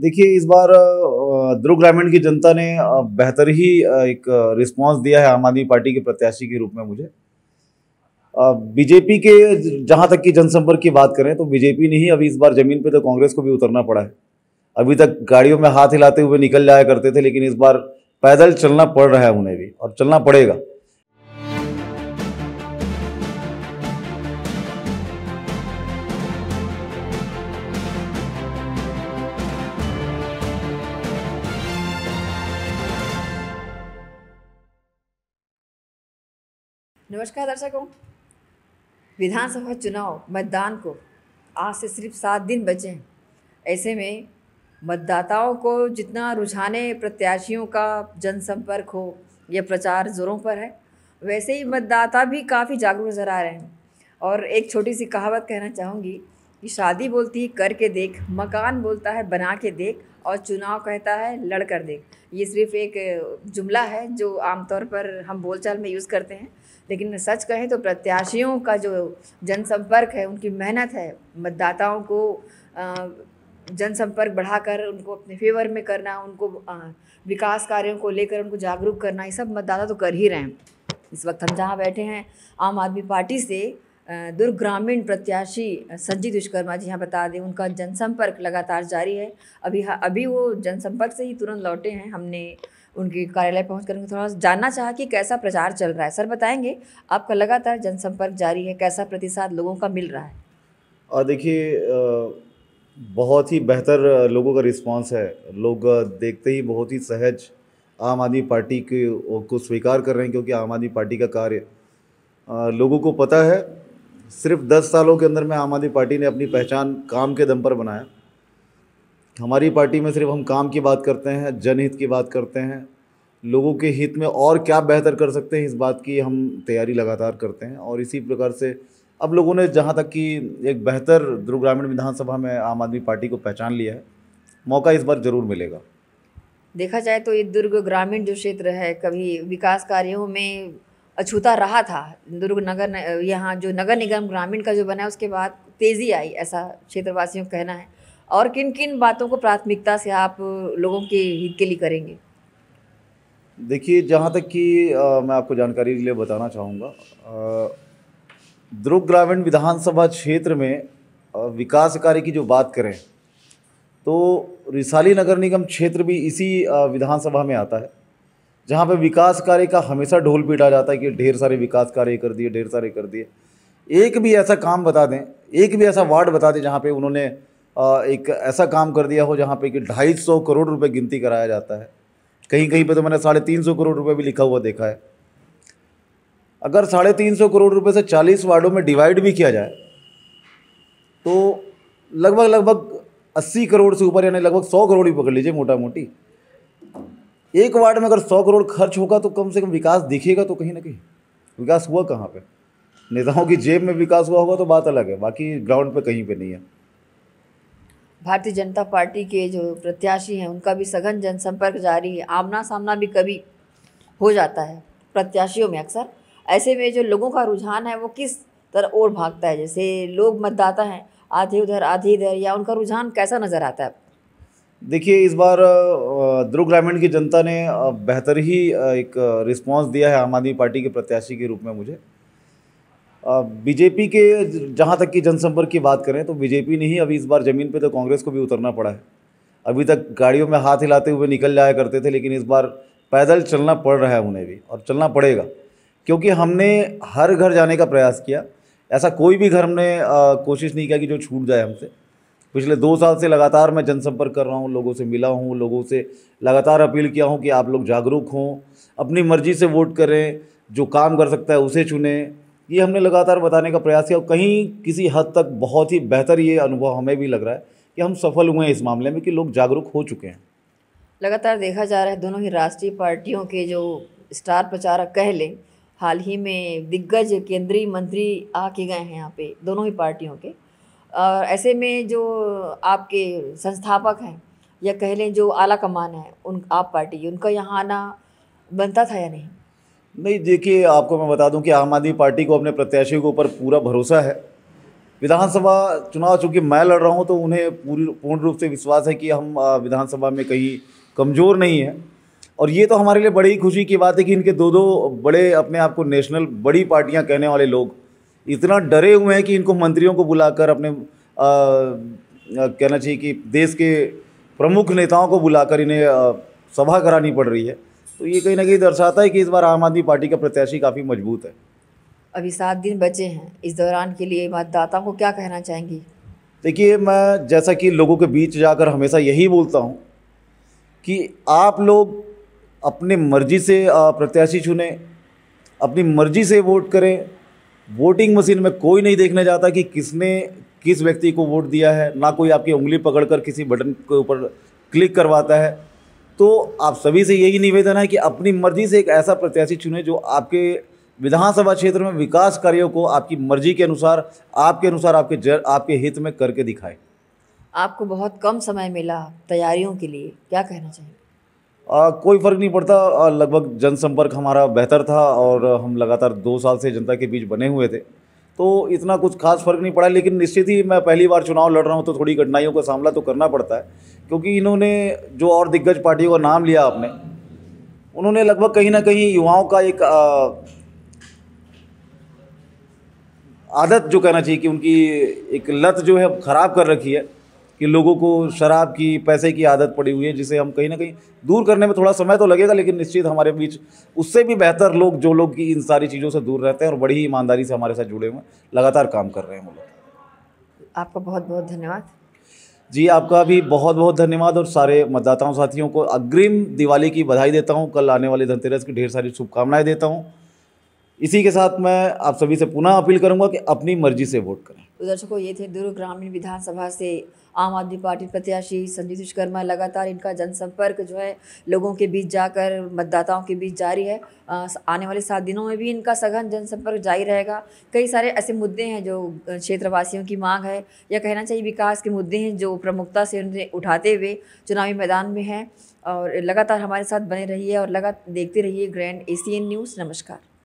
देखिए इस बार ध्रुव ग्रामीण की जनता ने बेहतर ही एक रिस्पांस दिया है आम आदमी पार्टी के प्रत्याशी के रूप में मुझे बीजेपी के जहां तक की जनसंपर्क की बात करें तो बीजेपी ने ही अभी इस बार ज़मीन पे तो कांग्रेस को भी उतरना पड़ा है अभी तक गाड़ियों में हाथ हिलाते हुए निकल जाया करते थे लेकिन इस बार पैदल चलना पड़ रहा है उन्हें भी और चलना पड़ेगा नमस्कार दर्शकों विधानसभा चुनाव मतदान को आज से सिर्फ सात दिन बचे हैं ऐसे में मतदाताओं को जितना रुझाने प्रत्याशियों का जनसंपर्क हो या प्रचार ज़ोरों पर है वैसे ही मतदाता भी काफ़ी जागरूक नज़र आ रहे हैं और एक छोटी सी कहावत कहना चाहूँगी कि शादी बोलती है करके देख मकान बोलता है बना के देख और चुनाव कहता है लड़ कर देख ये सिर्फ एक जुमला है जो आमतौर पर हम बोलचाल में यूज़ करते हैं लेकिन सच कहें तो प्रत्याशियों का जो जनसंपर्क है उनकी मेहनत है मतदाताओं को जनसंपर्क बढ़ाकर उनको अपने फेवर में करना उनको विकास कार्यों को लेकर उनको जागरूक करना ये सब मतदाता तो कर ही रहे हैं इस वक्त हम जहाँ बैठे हैं आम आदमी पार्टी से दुर्ग ग्रामीण प्रत्याशी संजीत विश्वकर्मा जी यहाँ बता दें उनका जनसंपर्क लगातार जारी है अभी अभी वो जनसंपर्क से ही तुरंत लौटे हैं हमने उनके कार्यालय पहुँच कर थोड़ा जानना चाहा कि कैसा प्रचार चल रहा है सर बताएंगे आपका लगातार जनसंपर्क जारी है कैसा प्रतिसाद लोगों का मिल रहा है और देखिए बहुत ही बेहतर लोगों का रिस्पांस है लोग देखते ही बहुत ही सहज आम आदमी पार्टी के को स्वीकार कर रहे हैं क्योंकि आम आदमी पार्टी का कार्य लोगों को पता है सिर्फ दस सालों के अंदर में आम आदमी पार्टी ने अपनी पहचान काम के दम पर बनाया हमारी पार्टी में सिर्फ हम काम की बात करते हैं जनहित की बात करते हैं लोगों के हित में और क्या बेहतर कर सकते हैं इस बात की हम तैयारी लगातार करते हैं और इसी प्रकार से अब लोगों ने जहाँ तक कि एक बेहतर ध्रुव ग्रामीण विधानसभा में आम आदमी पार्टी को पहचान लिया है मौका इस बार ज़रूर मिलेगा देखा जाए तो ये दुर्ग ग्रामीण जो क्षेत्र है कभी विकास कार्यों में अछूता रहा था दुर्ग नगर यहाँ जो नगर निगम ग्रामीण का जो बना है उसके बाद तेज़ी आई ऐसा क्षेत्रवासियों का कहना है और किन किन बातों को प्राथमिकता से आप लोगों के हित के लिए करेंगे देखिए जहाँ तक कि मैं आपको जानकारी के लिए बताना चाहूँगा ध्रुव ग्रामीण विधानसभा क्षेत्र में विकास कार्य की जो बात करें तो रिसाली नगर निगम क्षेत्र भी इसी विधानसभा में आता है जहाँ पे विकास कार्य का हमेशा ढोल पीटा जाता है कि ढेर सारे विकास कार्य कर दिए ढेर सारे कर दिए एक भी ऐसा काम बता दें एक भी ऐसा वार्ड बता दें जहाँ पे उन्होंने एक ऐसा काम कर दिया हो जहाँ पे कि ढाई सौ करोड़ रुपए गिनती कराया जाता है कहीं कहीं पे तो मैंने साढ़े तीन सौ करोड़ रुपए भी लिखा हुआ देखा है अगर साढ़े तीन सौ करोड़ रुपए से चालीस वार्डों में डिवाइड भी किया जाए तो लगभग लगभग अस्सी करोड़ से ऊपर यानी लगभग सौ करोड़ ही पकड़ लीजिए मोटा मोटी एक वार्ड में अगर सौ करोड़ खर्च होगा तो कम से कम विकास दिखेगा तो कहीं ना कहीं विकास हुआ कहाँ पे नेताओं की जेब में विकास हुआ होगा तो बात अलग है बाकी ग्राउंड पे कहीं पे नहीं है भारतीय जनता पार्टी के जो प्रत्याशी हैं उनका भी सघन जनसंपर्क जारी है आमना सामना भी कभी हो जाता है प्रत्याशियों में अक्सर ऐसे में जो लोगों का रुझान है वो किस तरह और भागता है जैसे लोग मतदाता हैं आधे उधर आधे इधर या उनका रुझान कैसा नज़र आता है देखिए इस बार ध्रुव ग्रामीण की जनता ने बेहतर ही एक रिस्पांस दिया है आम आदमी पार्टी के प्रत्याशी के रूप में मुझे बीजेपी के जहाँ तक की जनसंपर्क की बात करें तो बीजेपी ने ही अभी इस बार ज़मीन पे तो कांग्रेस को भी उतरना पड़ा है अभी तक गाड़ियों में हाथ हिलाते हुए निकल जाया करते थे लेकिन इस बार पैदल चलना पड़ रहा है उन्हें भी और चलना पड़ेगा क्योंकि हमने हर घर जाने का प्रयास किया ऐसा कोई भी घर हमने कोशिश नहीं किया कि जो छूट जाए हमसे पिछले दो साल से लगातार मैं जनसंपर्क कर रहा हूँ लोगों से मिला हूँ लोगों से लगातार अपील किया हूँ कि आप लोग जागरूक हों अपनी मर्ज़ी से वोट करें जो काम कर सकता है उसे चुनें ये हमने लगातार बताने का प्रयास किया और कहीं किसी हद तक बहुत ही बेहतर ये अनुभव हमें भी लग रहा है कि हम सफल हुए हैं इस मामले में कि लोग जागरूक हो चुके हैं लगातार देखा जा रहा है दोनों ही राष्ट्रीय पार्टियों के जो स्टार प्रचारक कह लें हाल ही में दिग्गज केंद्रीय मंत्री आके गए हैं यहाँ पे दोनों ही पार्टियों के और ऐसे में जो आपके संस्थापक हैं या कह लें जो आला कमान है उन आप पार्टी उनका यहाँ आना बनता था या नहीं नहीं देखिए आपको मैं बता दूं कि आम आदमी पार्टी को अपने प्रत्याशियों के ऊपर पूरा भरोसा है विधानसभा चुनाव चूंकि मैं लड़ रहा हूँ तो उन्हें पूरी पूर्ण रूप से विश्वास है कि हम विधानसभा में कहीं कमज़ोर नहीं है और ये तो हमारे लिए बड़ी ही खुशी की बात है कि इनके दो दो बड़े अपने आप को नेशनल बड़ी पार्टियाँ कहने वाले लोग इतना डरे हुए हैं कि इनको मंत्रियों को बुलाकर अपने आ, कहना चाहिए कि देश के प्रमुख नेताओं को बुलाकर इन्हें सभा करानी पड़ रही है तो ये कहीं ना कहीं दर्शाता है कि इस बार आम आदमी पार्टी का प्रत्याशी काफ़ी मजबूत है अभी सात दिन बचे हैं इस दौरान के लिए मतदाताओं को क्या कहना चाहेंगी देखिए मैं जैसा कि लोगों के बीच जाकर हमेशा यही बोलता हूँ कि आप लोग अपने मर्जी से प्रत्याशी चुने अपनी मर्जी से वोट करें वोटिंग मशीन में कोई नहीं देखने जाता कि किसने किस व्यक्ति को वोट दिया है ना कोई आपकी उंगली पकड़कर किसी बटन के ऊपर क्लिक करवाता है तो आप सभी से यही निवेदन है कि अपनी मर्जी से एक ऐसा प्रत्याशी चुने जो आपके विधानसभा क्षेत्र में विकास कार्यों को आपकी मर्जी के अनुसार आपके अनुसार आपके जर आपके हित में करके दिखाए आपको बहुत कम समय मिला तैयारियों के लिए क्या कहना चाहिए आ, कोई फ़र्क नहीं पड़ता लगभग जनसंपर्क हमारा बेहतर था और हम लगातार दो साल से जनता के बीच बने हुए थे तो इतना कुछ खास फर्क नहीं पड़ा लेकिन निश्चित ही मैं पहली बार चुनाव लड़ रहा हूँ तो थोड़ी कठिनाइयों का सामना तो करना पड़ता है क्योंकि इन्होंने जो और दिग्गज पार्टियों का नाम लिया आपने उन्होंने लगभग कहीं ना कहीं युवाओं का एक आदत जो कहना चाहिए कि उनकी एक लत जो है ख़राब कर रखी है कि लोगों को शराब की पैसे की आदत पड़ी हुई है जिसे हम कहीं ना कहीं दूर करने में थोड़ा समय तो लगेगा लेकिन निश्चित हमारे बीच उससे भी बेहतर लोग जो लोग की इन सारी चीज़ों से दूर रहते हैं और बड़ी ही ईमानदारी से हमारे साथ जुड़े हुए लगातार काम कर रहे हैं वो लोग आपका बहुत बहुत धन्यवाद जी आपका भी बहुत बहुत धन्यवाद और सारे मतदाताओं साथियों को अग्रिम दिवाली की बधाई देता हूँ कल आने वाली धनतेरस की ढेर सारी शुभकामनाएं देता हूँ इसी के साथ मैं आप सभी से पुनः अपील करूंगा कि अपनी मर्जी से वोट करें तो दर्शकों ये थे दुर्ग ग्रामीण विधानसभा से आम आदमी पार्टी प्रत्याशी संजीव विश्वकर्मा लगातार इनका जनसंपर्क जो है लोगों के बीच जाकर मतदाताओं के बीच जारी है आने वाले सात दिनों में भी इनका सघन जनसंपर्क जारी रहेगा कई सारे ऐसे मुद्दे हैं जो क्षेत्रवासियों की मांग है या कहना चाहिए विकास के मुद्दे हैं जो प्रमुखता से उन्हें उठाते हुए चुनावी मैदान में हैं और लगातार हमारे साथ बने रहिए और लगातार देखते रहिए ग्रैंड ए न्यूज़ नमस्कार